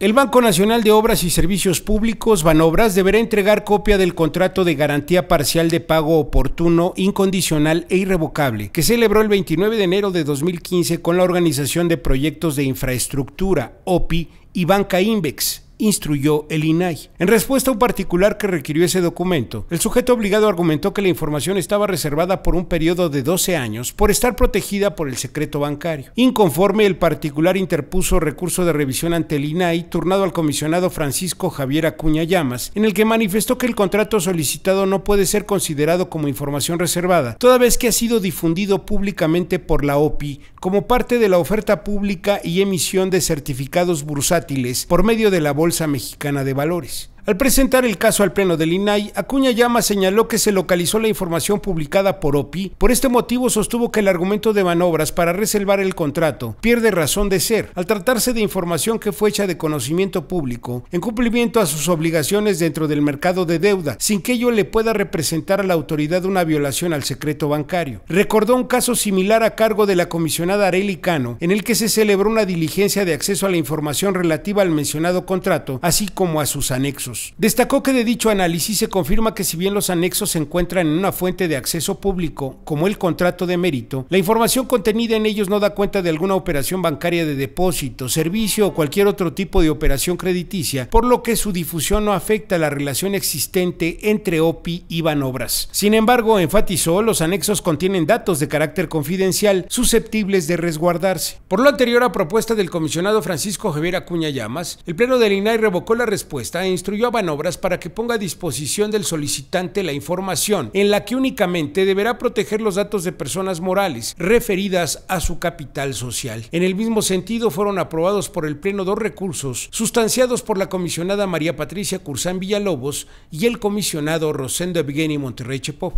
El Banco Nacional de Obras y Servicios Públicos, Banobras, deberá entregar copia del contrato de garantía parcial de pago oportuno, incondicional e irrevocable, que celebró el 29 de enero de 2015 con la Organización de Proyectos de Infraestructura, OPI, y Banca Invex, instruyó el INAI. En respuesta a un particular que requirió ese documento, el sujeto obligado argumentó que la información estaba reservada por un periodo de 12 años por estar protegida por el secreto bancario. Inconforme, el particular interpuso recurso de revisión ante el INAI turnado al comisionado Francisco Javier Acuña Llamas, en el que manifestó que el contrato solicitado no puede ser considerado como información reservada, toda vez que ha sido difundido públicamente por la OPI como parte de la oferta pública y emisión de certificados bursátiles por medio de la bolsa Mexicana de Valores. Al presentar el caso al pleno del INAI, Acuña Llama señaló que se localizó la información publicada por OPI. Por este motivo sostuvo que el argumento de manobras para reservar el contrato pierde razón de ser, al tratarse de información que fue hecha de conocimiento público, en cumplimiento a sus obligaciones dentro del mercado de deuda, sin que ello le pueda representar a la autoridad una violación al secreto bancario. Recordó un caso similar a cargo de la comisionada Arely Cano, en el que se celebró una diligencia de acceso a la información relativa al mencionado contrato, así como a sus anexos. Destacó que de dicho análisis se confirma que si bien los anexos se encuentran en una fuente de acceso público, como el contrato de mérito, la información contenida en ellos no da cuenta de alguna operación bancaria de depósito, servicio o cualquier otro tipo de operación crediticia, por lo que su difusión no afecta la relación existente entre OPI y Banobras. Sin embargo, enfatizó, los anexos contienen datos de carácter confidencial susceptibles de resguardarse. Por lo anterior a propuesta del comisionado Francisco Javier Acuña Llamas, el Pleno del INAI revocó la respuesta e instruyó a para que ponga a disposición del solicitante la información en la que únicamente deberá proteger los datos de personas morales referidas a su capital social. En el mismo sentido, fueron aprobados por el Pleno dos recursos sustanciados por la comisionada María Patricia Cursán Villalobos y el comisionado Rosendo Evgeny Monterrey Chepó.